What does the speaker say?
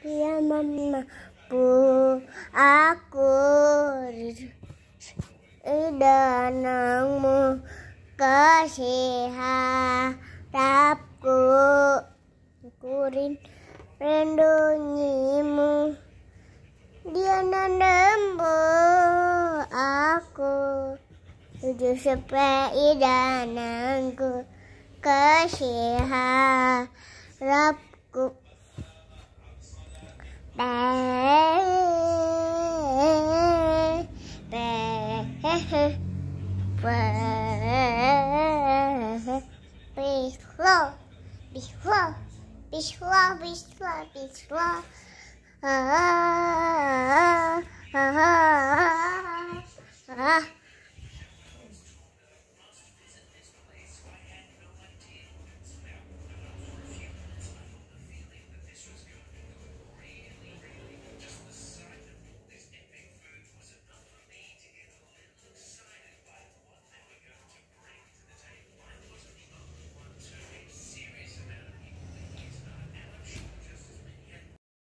dia bu aku danangmu kasih aku kurin rendungimu dia nanambu aku tujuh sepai danangku kasih Be slow, be slow, be slow, be slow, be slow. Ah, ah, ah, ah, ah. ah, ah.